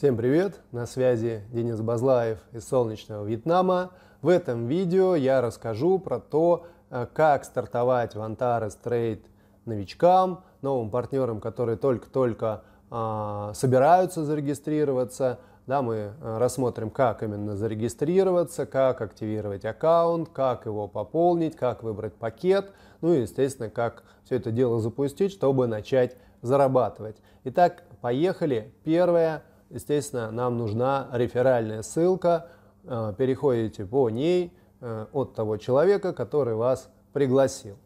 Всем привет! На связи Денис Базлаев из солнечного Вьетнама. В этом видео я расскажу про то, э, как стартовать в Antares Trade новичкам, новым партнерам, которые только-только а, собираются зарегистрироваться. Да, мы э, рассмотрим, как именно зарегистрироваться, как активировать аккаунт, как его пополнить, как выбрать пакет, ну и, естественно, как все это дело запустить, чтобы начать зарабатывать. Итак, поехали. Первое – Естественно, нам нужна реферальная ссылка. Э, переходите по ней э, от того человека, который вас пригласил.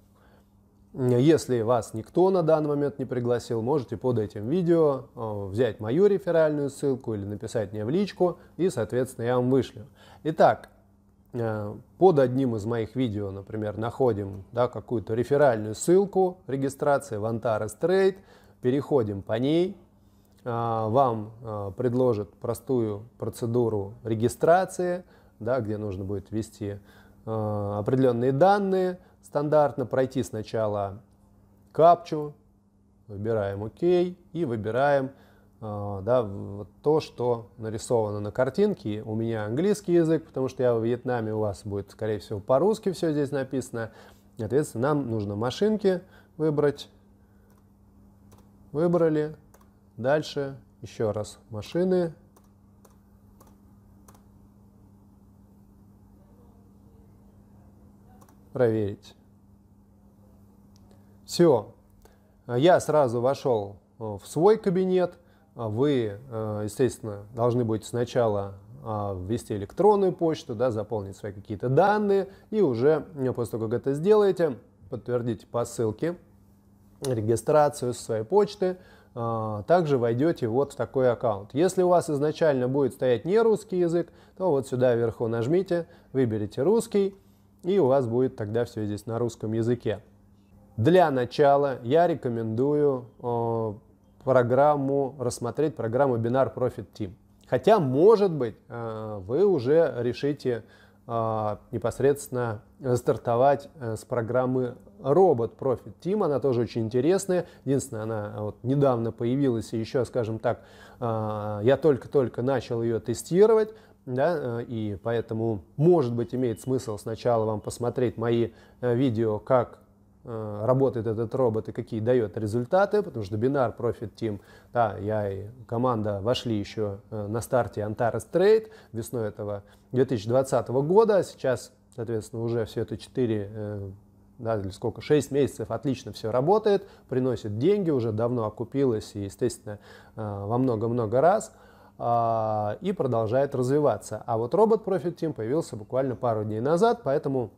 Если вас никто на данный момент не пригласил, можете под этим видео э, взять мою реферальную ссылку или написать мне в личку, и, соответственно, я вам вышлю. Итак, под одним из моих видео, например, находим да, какую-то реферальную ссылку регистрации в Antares Trade, переходим по ней, а, вам а, предложит простую процедуру регистрации, да, где нужно будет ввести а, определенные данные, стандартно пройти сначала капчу, выбираем ОК и выбираем да, то, что нарисовано на картинке. У меня английский язык, потому что я в Вьетнаме, у вас будет, скорее всего, по-русски все здесь написано. Соответственно, нам нужно машинки выбрать. Выбрали. Дальше еще раз машины. Проверить. Все. Я сразу вошел э, в свой кабинет. Вы, э, естественно, должны будете сначала э, ввести электронную почту, да, заполнить свои какие-то данные, и уже после того, как это сделаете, подтвердите по ссылке регистрацию со своей почты, а, также войдете вот в такой аккаунт. Если у вас изначально будет стоять не русский язык, то вот сюда вверху нажмите, выберите русский, и у вас будет тогда все здесь на русском языке. Для начала я рекомендую а, программу, рассмотреть программу Binar Profit Team. Хотя, может быть, а, вы уже решите непосредственно стартовать э, с программы робот Profit Team, она тоже очень интересная. Единственное, она э, вот недавно появилась, и еще, скажем так, э, я только-только начал ее тестировать, да, э, и поэтому, может быть, имеет смысл сначала вам посмотреть мои видео, как работает этот робот и какие дает результаты, потому что бинар Profit Team, да, я и команда вошли еще на старте Antares Trade весной этого 2020 года, сейчас, соответственно, уже все это 4 да, или сколько, 6 месяцев отлично все работает, приносит деньги, уже давно окупилось и, естественно, э, во много-много раз а, и продолжает развиваться. А вот робот Profit Team появился буквально пару дней назад, поэтому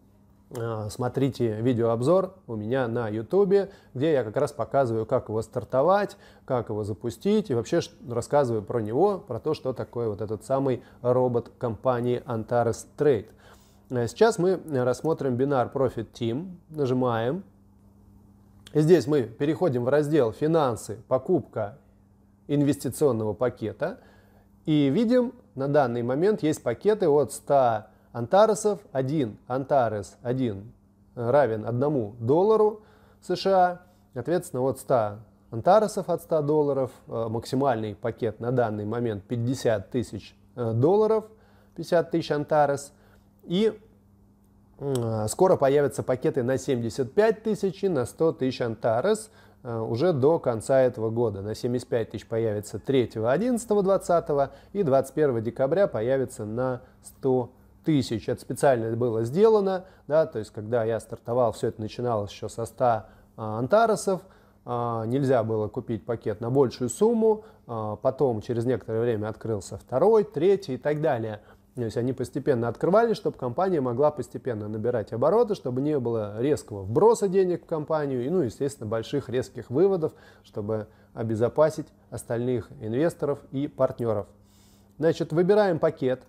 э, смотрите видеообзор у меня на YouTube, где я как раз показываю, как его стартовать, как его запустить и вообще рассказываю про него, про то, что такое вот этот самый робот компании Antares Trade. Э, сейчас мы э, рассмотрим бинар Profit Team. Нажимаем. Здесь мы переходим в раздел «Финансы. Покупка инвестиционного пакета». И видим, на данный момент есть пакеты от 100 антаресов. один антарес один э, равен одному доллару США. Соответственно, от 100 антаресов от 100 долларов максимальный пакет на данный момент 50 тысяч долларов, 50 тысяч антарес – и а, скоро появятся пакеты на 75 тысяч и на 100 тысяч Антарес уже до конца этого года. На 75 тысяч появится 3, 11, 20 и 21 декабря появится на 100 тысяч. Это специально было сделано, да, то есть когда я стартовал, все это начиналось еще со 100 антаросов, а, нельзя было купить пакет на большую сумму, а, потом через некоторое время открылся второй, третий и так далее – то есть они постепенно открывали, чтобы компания могла постепенно набирать обороты, чтобы не было резкого вброса денег в компанию и, ну, естественно, больших резких выводов, чтобы обезопасить остальных инвесторов и партнеров. Значит, выбираем пакет,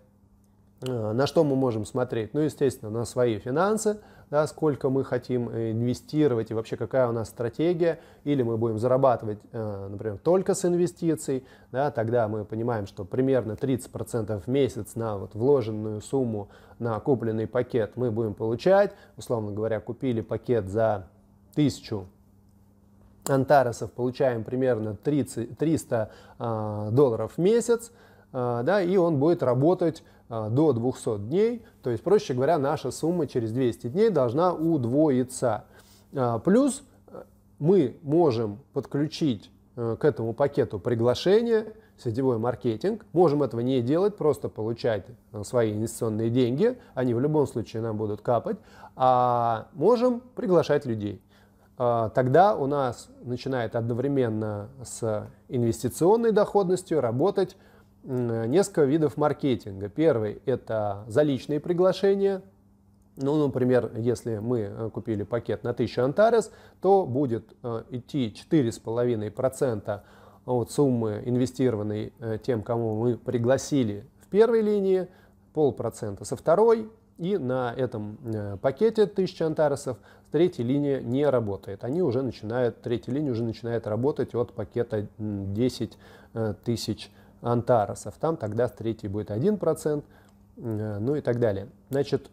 э, на что мы можем смотреть? Ну, естественно, на свои финансы – да, сколько мы хотим инвестировать и вообще какая у нас стратегия, или мы будем зарабатывать, э, например, только с инвестиций, да, тогда мы понимаем, что примерно 30% в месяц на вот вложенную сумму на купленный пакет мы будем получать, условно говоря, купили пакет за 1000 антаросов, получаем примерно 30, 300 э, долларов в месяц, Э, да, и он будет работать э, до 200 дней, то есть, проще говоря, наша сумма через 200 дней должна удвоиться. Э, плюс мы можем подключить к этому пакету приглашение, сетевой маркетинг. Можем этого не делать, просто получать свои инвестиционные деньги. Они в любом случае нам будут капать. А можем приглашать людей. Тогда у нас начинает одновременно с инвестиционной доходностью работать Э, несколько видов маркетинга. Первый – это заличные приглашения. Ну, например, если мы э, купили пакет на 1000 антарес, то будет э, идти 4,5% от суммы, инвестированной тем, кому мы пригласили в первой линии, полпроцента со второй, и на этом пакете 1000 антаресов третья линия не работает. Они уже начинают, третья линия уже начинает работать от пакета 10 тысяч антаресов антаросов. Там тогда в третьей будет 1%, э, ну и так далее. Значит,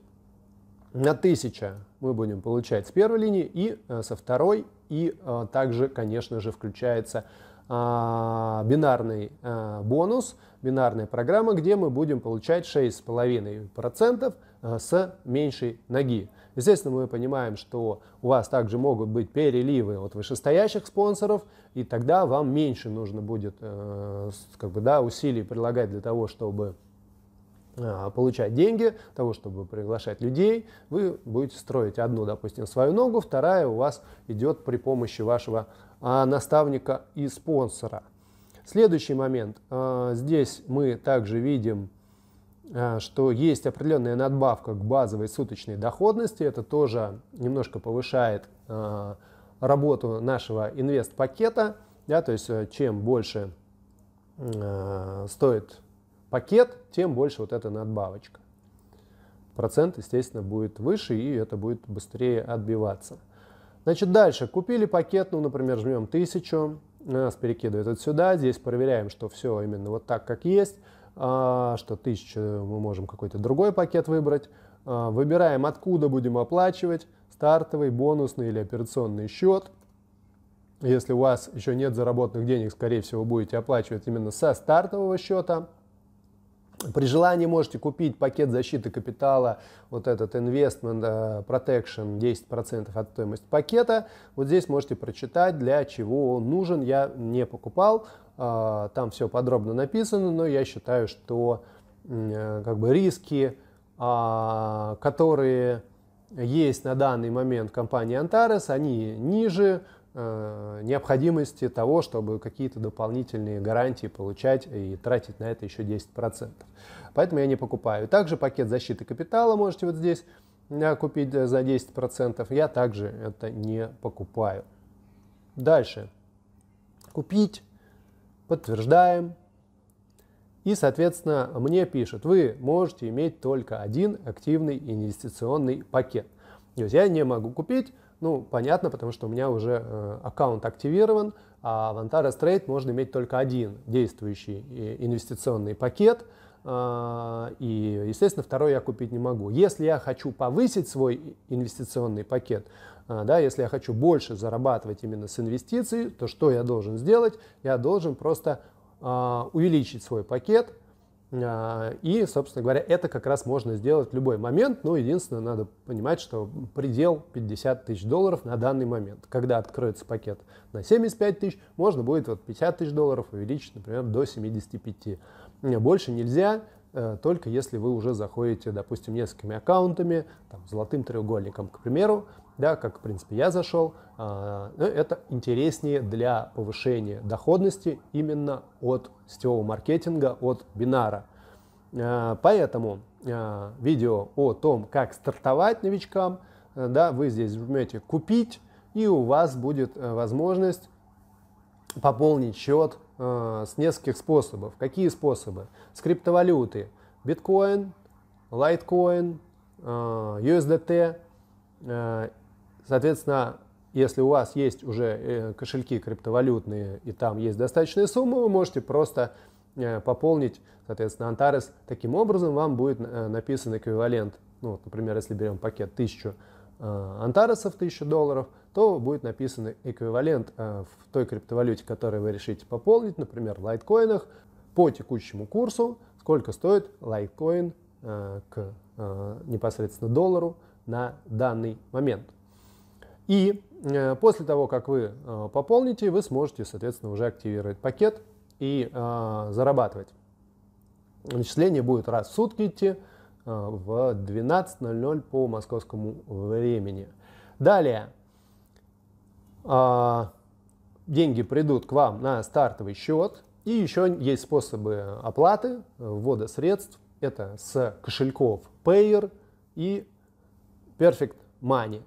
на 1000 мы будем получать с первой линии и э, со второй, и э, также, конечно же, включается а, бинарный бонус, бинарная программа, где мы будем получать 6,5% с меньшей ноги. Естественно, мы понимаем, что у вас также могут быть переливы от вышестоящих спонсоров, и тогда вам меньше нужно будет э, как бы, да, усилий прилагать для того, чтобы а, получать деньги, того, чтобы приглашать людей, вы будете строить одну, допустим, свою ногу, вторая у вас идет при помощи вашего а, наставника и спонсора. Следующий момент. А, здесь мы также видим а, что есть определенная надбавка к базовой суточной доходности. Это тоже немножко повышает а, работу нашего инвест-пакета. Да, то есть э, чем больше а, стоит пакет, тем больше вот эта надбавочка. Процент, естественно, будет выше, и это будет быстрее отбиваться. Значит, дальше. Купили пакет, ну, например, жмем 1000, нас перекидывает сюда. Здесь проверяем, что все именно вот так, как есть. А, что 1000 мы можем какой-то другой пакет выбрать. А, выбираем, откуда будем оплачивать, стартовый, бонусный или операционный счет. Если у вас еще нет заработанных денег, скорее всего, будете оплачивать именно со стартового счета – при желании можете купить пакет защиты капитала, вот этот Investment э, Protection 10% от стоимости пакета. Вот здесь можете прочитать, для чего он нужен. Я не покупал, э, там все подробно написано, но я считаю, что э, как бы риски, а, которые есть на данный момент в компании Antares, они ниже, Э, необходимости того, чтобы какие-то дополнительные гарантии получать и тратить на это еще 10%. Поэтому я не покупаю. Также пакет защиты капитала можете вот здесь э, купить э, за 10%. Я также это не покупаю. Дальше. Купить. Подтверждаем. И, соответственно, мне пишут, вы можете иметь только один активный инвестиционный пакет. То есть я не могу купить ну, понятно, потому что у меня уже э, аккаунт активирован, а в Antara Trade можно иметь только один действующий э, инвестиционный пакет, а, и, естественно, второй я купить не могу. Если я хочу повысить свой инвестиционный пакет, а, да, если я хочу больше зарабатывать именно с инвестиций, то что я должен сделать? Я должен просто а, увеличить свой пакет, а, и, собственно говоря, это как раз можно сделать в любой момент. Но единственное, надо понимать, что предел 50 тысяч долларов на данный момент. Когда откроется пакет на 75 тысяч, можно будет вот 50 тысяч долларов увеличить, например, до 75. Больше нельзя. Э, только если вы уже заходите, допустим, несколькими аккаунтами, там, золотым треугольником, к примеру, да, как, в принципе, я зашел, э, это интереснее для повышения доходности именно от сетевого маркетинга, от бинара. Э, поэтому э, видео о том, как стартовать новичкам, да, вы здесь жмете «Купить», и у вас будет возможность пополнить счет э, с нескольких способов. Какие способы? С криптовалюты. Биткоин, лайткоин, э, USDT. Э, соответственно, если у вас есть уже э, кошельки криптовалютные и там есть достаточная сумма, вы можете просто пополнить, соответственно, Антарес. Таким образом вам будет написан эквивалент. Ну, вот, например, если берем пакет 1000 Э, Антаресов 1000 долларов, то будет написан эквивалент э, в той криптовалюте, которую вы решите пополнить, например, в лайткоинах, по текущему курсу, сколько стоит лайткоин э, к непосредственно доллару на данный момент. И после того, как вы пополните, вы сможете, соответственно, уже активировать пакет и зарабатывать. Начисление будет раз в сутки идти, Э, в 12.00 по московскому времени. Далее. А, деньги придут к вам на стартовый счет. И еще есть способы оплаты, ввода средств. Это с кошельков Payer и Perfect Money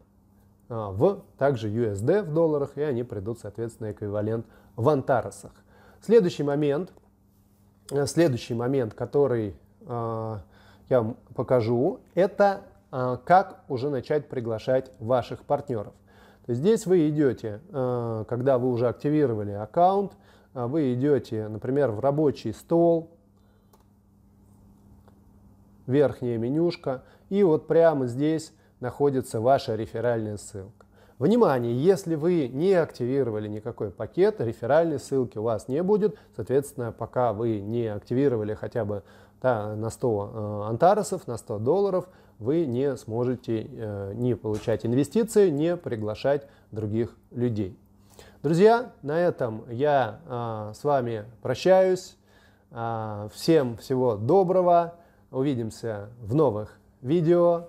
а, в также USD в долларах, и они придут, соответственно, эквивалент в антаросах. Следующий момент, э, следующий момент, который а, я вам покажу, это а, как уже начать приглашать ваших партнеров. То есть здесь вы идете, а, когда вы уже активировали аккаунт, а, вы идете, например, в рабочий стол, верхняя менюшка, и вот прямо здесь находится ваша реферальная ссылка. Внимание, если вы не активировали никакой пакет, реферальной ссылки у вас не будет. Соответственно, пока вы не активировали хотя бы да, на 100 э, антаросов, на 100 долларов вы не сможете э, не получать инвестиции, не приглашать других людей. Друзья, на этом я э, с вами прощаюсь. Э, всем всего доброго. Увидимся в новых видео.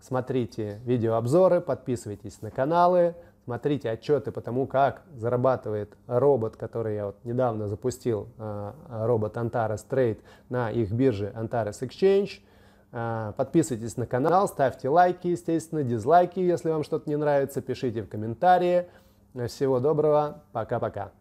Смотрите видеообзоры, подписывайтесь на каналы смотрите отчеты по тому, как зарабатывает робот, который я вот недавно запустил, а, робот Antares Trade на их бирже Antares Exchange. А, подписывайтесь на канал, ставьте лайки, естественно, дизлайки, если вам что-то не нравится, пишите в комментарии. Всего доброго, пока-пока.